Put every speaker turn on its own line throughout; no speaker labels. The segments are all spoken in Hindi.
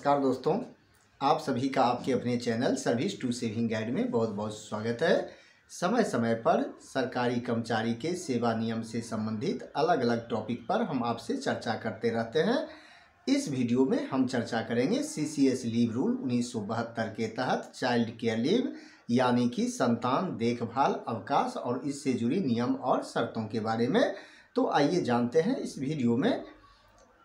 नमस्कार दोस्तों आप सभी का आपके अपने channel service to saving guide में बहुत बहुत स्वागत है समय समय पर सरकारी कर्मचारी के सेवा नियम से संबंधित अलग अलग टॉपिक पर हम आपसे चर्चा करते रहते हैं इस वीडियो में हम चर्चा करेंगे C C S leave rule उन्नीस के तहत चाइल्ड केयर लीव यानी कि संतान देखभाल अवकाश और इससे जुड़ी नियम और शर्तों के बारे में तो आइए जानते हैं इस वीडियो में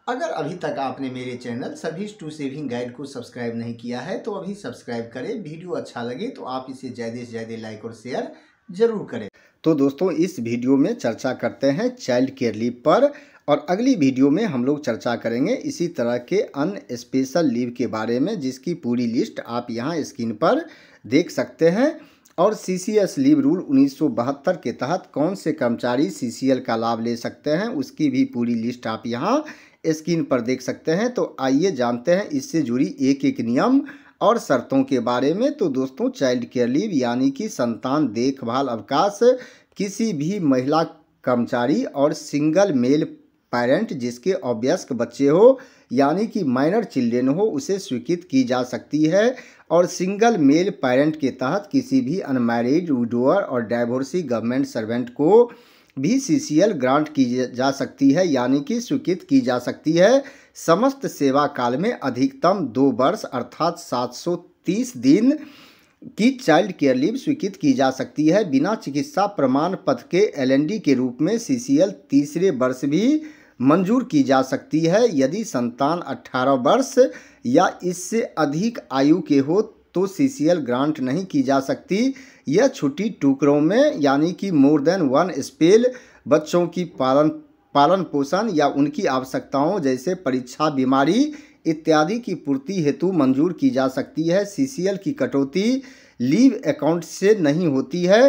अगर अभी तक आपने मेरे चैनल सभी टू सेविंग गाइड को सब्सक्राइब नहीं किया है तो अभी सब्सक्राइब करें वीडियो अच्छा लगे तो आप इसे ज़्यादा से ज़्यादा लाइक और शेयर जरूर करें तो दोस्तों इस वीडियो में चर्चा करते हैं चाइल्ड केयर लीव पर और अगली वीडियो में हम लोग चर्चा करेंगे इसी तरह के अन स्पेशल लीव के बारे में जिसकी पूरी लिस्ट आप यहाँ स्क्रीन पर देख सकते हैं और C C S leave rule 1972 के तहत कौन से कर्मचारी सी सी एल का लाभ ले सकते हैं उसकी भी पूरी लिस्ट आप यहाँ स्क्रीन पर देख सकते हैं तो आइए जानते हैं इससे जुड़ी एक एक नियम और शर्तों के बारे में तो दोस्तों चाइल्ड केयर लीव यानी कि संतान देखभाल अवकाश किसी भी महिला कर्मचारी और सिंगल मेल पेरेंट जिसके अभ्यस्क बच्चे हो यानी कि माइनर चिल्ड्रेन हो उसे स्वीकृत की जा सकती है और सिंगल मेल पेरेंट के तहत किसी भी अनमैरिड विडोअर और डाइवोर्सी गवर्नमेंट सर्वेंट को भी एल ग्रांट की जा सकती है यानी कि स्वीकृत की जा सकती है समस्त सेवा काल में अधिकतम दो वर्ष अर्थात 730 दिन की चाइल्ड केयर लीव स्वीकृत की जा सकती है बिना चिकित्सा प्रमाण पत्र के एलएनडी के रूप में एल तीसरे वर्ष भी मंजूर की जा सकती है यदि संतान 18 वर्ष या इससे अधिक आयु के हो तो सीसीएल ग्रांट नहीं की जा सकती यह छुट्टी टुकड़ों में यानी कि मोर देन वन स्पेल बच्चों की पालन पालन पोषण या उनकी आवश्यकताओं जैसे परीक्षा बीमारी इत्यादि की पूर्ति हेतु मंजूर की जा सकती है सीसीएल की कटौती लीव अकाउंट से नहीं होती है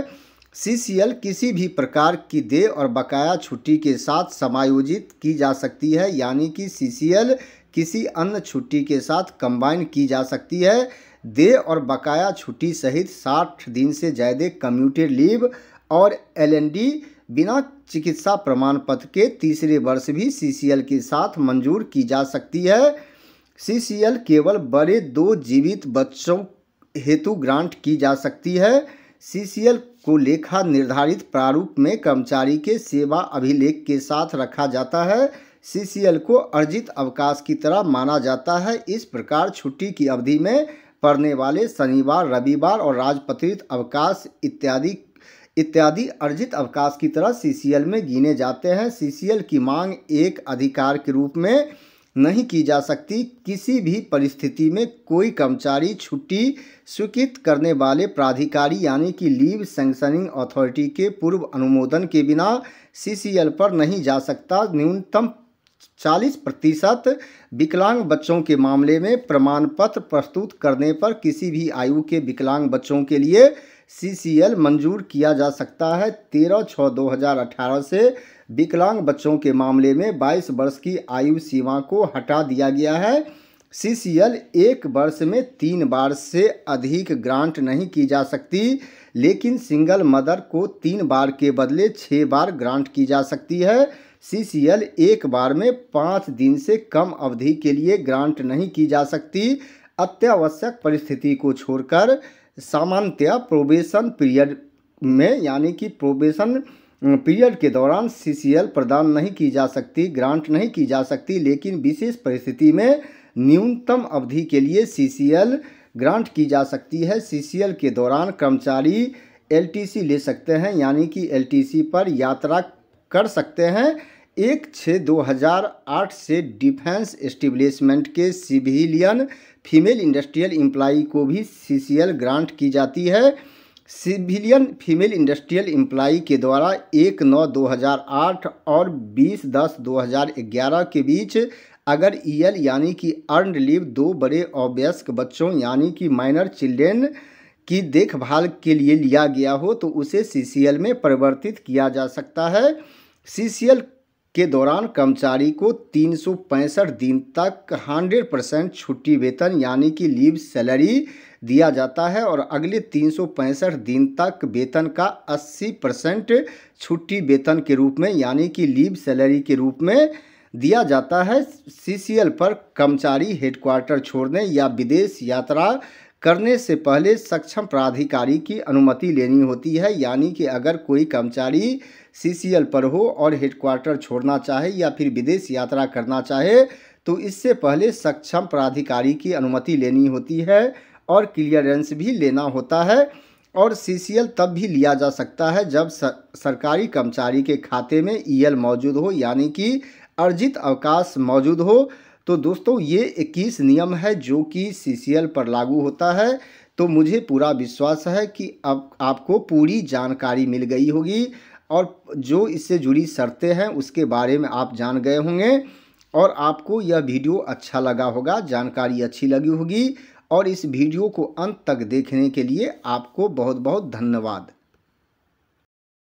सीसीएल किसी भी प्रकार की दे और बकाया छुट्टी के साथ समायोजित की जा सकती है यानी कि सीसीएल किसी अन्य छुट्टी के साथ कंबाइन की जा सकती है दे और बकाया छुट्टी सहित साठ दिन से ज़्यादा कम्यूटर लीव और एलएनडी बिना चिकित्सा प्रमाण पत्र के तीसरे वर्ष भी सीसीएल के साथ मंजूर की जा सकती है सीसीएल केवल बड़े दो जीवित बच्चों हेतु ग्रांट की जा सकती है सीसीएल को लेखा निर्धारित प्रारूप में कर्मचारी के सेवा अभिलेख के साथ रखा जाता है सीसीएल को अर्जित अवकाश की तरह माना जाता है इस प्रकार छुट्टी की अवधि में पड़ने वाले शनिवार रविवार और राजपत्रित अवकाश इत्यादि इत्यादि अर्जित अवकाश की तरह सीसीएल में गिने जाते हैं सीसीएल की मांग एक अधिकार के रूप में नहीं की जा सकती किसी भी परिस्थिति में कोई कर्मचारी छुट्टी स्वीकृत करने वाले प्राधिकारी यानी कि लीव सेंक्शनिंग अथॉरिटी के पूर्व अनुमोदन के बिना सीसीएल पर नहीं जा सकता न्यूनतम चालीस प्रतिशत विकलांग बच्चों के मामले में प्रमाण पत्र प्रस्तुत करने पर किसी भी आयु के विकलांग बच्चों के लिए सीसीएल मंजूर किया जा सकता है तेरह छः दो हज़ार अठारह से विकलांग बच्चों के मामले में बाईस वर्ष की आयु सीमा को हटा दिया गया है सीसीएल एक वर्ष में तीन बार से अधिक ग्रांट नहीं की जा सकती लेकिन सिंगल मदर को तीन बार के बदले छः बार ग्रांट की जा सकती है सीसीएल एक बार में पाँच दिन से कम अवधि के लिए ग्रांट नहीं की जा सकती अत्यावश्यक परिस्थिति को छोड़कर सामान्यतया प्रोबेशन पीरियड में यानी कि प्रोबेशन पीरियड के दौरान सीसीएल प्रदान नहीं की जा सकती ग्रांट नहीं की जा सकती लेकिन विशेष परिस्थिति में न्यूनतम अवधि के लिए सीसीएल ग्रांट की जा सकती है सीसीएल के दौरान कर्मचारी एलटीसी ले सकते हैं यानी कि एलटीसी पर यात्रा कर सकते हैं एक छः दो हज़ार आठ से डिफेंस एस्टिब्लिशमेंट के सिविलियन फीमेल इंडस्ट्रियल एम्प्लाई को भी सीसीएल ग्रांट की जाती है सिविलियन फीमेल इंडस्ट्रियल एम्प्लाई के द्वारा एक नौ दो हज़ार आठ और बीस दस दो हज़ार ग्यारह के बीच अगर ईएल e यानी कि अर्न लीव दो बड़े अवयस्क बच्चों यानी कि माइनर चिल्ड्रेन की देखभाल के लिए लिया गया हो तो उसे सी में परिवर्तित किया जा सकता है सी के दौरान कर्मचारी को तीन दिन तक 100 परसेंट छुट्टी वेतन यानी कि लीव सैलरी दिया जाता है और अगले तीन दिन तक वेतन का 80 परसेंट छुट्टी वेतन के रूप में यानी कि लीव सैलरी के रूप में दिया जाता है सीसीएल पर कर्मचारी हेडक्वार्टर छोड़ने या विदेश यात्रा करने से पहले सक्षम प्राधिकारी की अनुमति लेनी होती है यानी कि अगर कोई कर्मचारी सी पर हो और हेडक्वार्टर छोड़ना चाहे या फिर विदेश यात्रा करना चाहे तो इससे पहले सक्षम प्राधिकारी की अनुमति लेनी होती है और क्लियरेंस भी लेना होता है और सी तब भी लिया जा सकता है जब सरकारी कर्मचारी के खाते में ई मौजूद हो यानी कि अर्जित अवकाश मौजूद हो तो दोस्तों ये इक्कीस नियम है जो कि सी पर लागू होता है तो मुझे पूरा विश्वास है कि अब आपको पूरी जानकारी मिल गई होगी और जो इससे जुड़ी शर्तें हैं उसके बारे में आप जान गए होंगे और आपको यह वीडियो अच्छा लगा होगा जानकारी अच्छी लगी होगी और इस वीडियो को अंत तक देखने के लिए आपको बहुत बहुत धन्यवाद